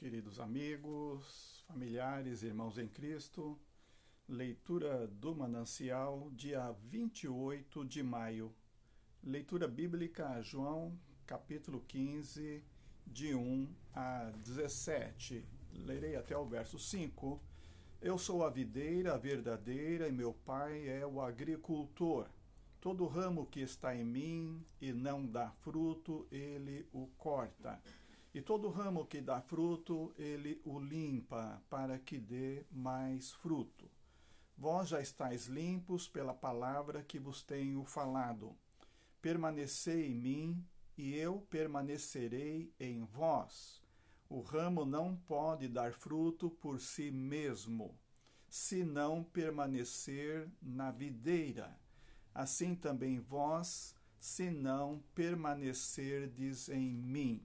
Queridos amigos, familiares, irmãos em Cristo, leitura do Manancial, dia 28 de maio. Leitura bíblica João, capítulo 15, de 1 a 17. Lerei até o verso 5. Eu sou a videira verdadeira e meu pai é o agricultor. Todo ramo que está em mim e não dá fruto, ele o corta e todo ramo que dá fruto, ele o limpa, para que dê mais fruto. Vós já estáis limpos pela palavra que vos tenho falado. Permanecei em mim, e eu permanecerei em vós. O ramo não pode dar fruto por si mesmo, se não permanecer na videira. Assim também vós, se não permanecerdes em mim.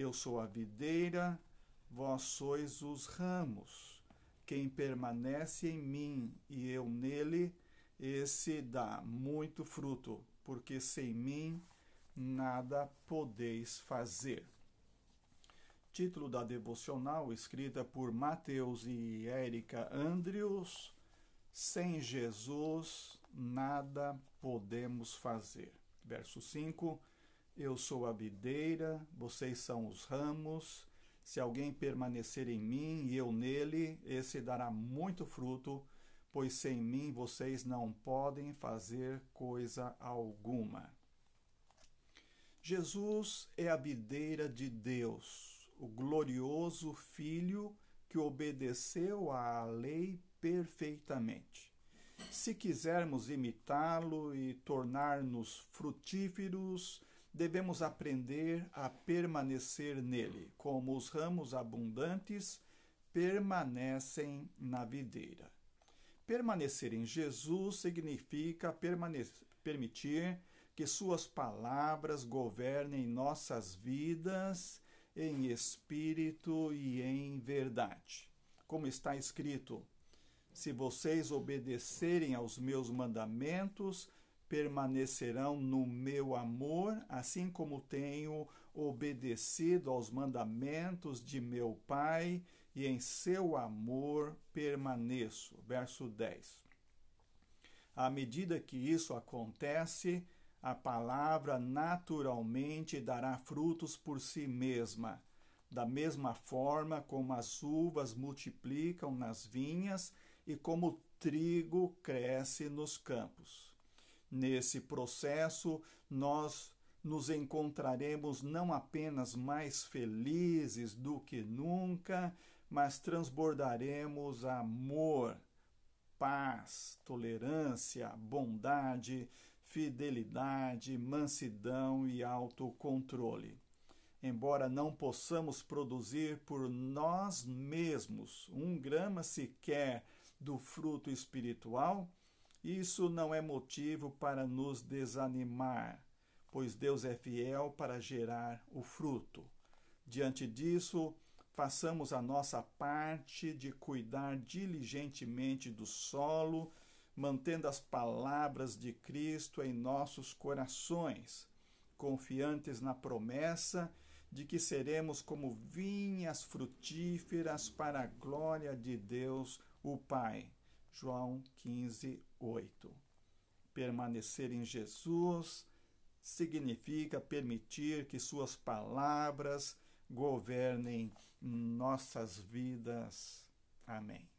Eu sou a videira, vós sois os ramos. Quem permanece em mim e eu nele, esse dá muito fruto, porque sem mim nada podeis fazer. Título da devocional escrita por Mateus e Érica Andrews: Sem Jesus nada podemos fazer. Verso 5 eu sou a videira, vocês são os ramos. Se alguém permanecer em mim e eu nele, esse dará muito fruto, pois sem mim vocês não podem fazer coisa alguma. Jesus é a videira de Deus, o glorioso Filho que obedeceu à lei perfeitamente. Se quisermos imitá-lo e tornar-nos frutíferos, devemos aprender a permanecer nele, como os ramos abundantes permanecem na videira. Permanecer em Jesus significa permitir que Suas palavras governem nossas vidas em espírito e em verdade. Como está escrito: Se vocês obedecerem aos meus mandamentos, permanecerão no meu amor, assim como tenho obedecido aos mandamentos de meu Pai, e em seu amor permaneço. Verso 10. À medida que isso acontece, a palavra naturalmente dará frutos por si mesma. Da mesma forma como as uvas multiplicam nas vinhas e como o trigo cresce nos campos. Nesse processo, nós nos encontraremos não apenas mais felizes do que nunca, mas transbordaremos amor, paz, tolerância, bondade, fidelidade, mansidão e autocontrole. Embora não possamos produzir por nós mesmos um grama sequer do fruto espiritual, isso não é motivo para nos desanimar, pois Deus é fiel para gerar o fruto. Diante disso, façamos a nossa parte de cuidar diligentemente do solo, mantendo as palavras de Cristo em nossos corações, confiantes na promessa de que seremos como vinhas frutíferas para a glória de Deus, o Pai. João 15, 8. Permanecer em Jesus significa permitir que Suas palavras governem nossas vidas. Amém.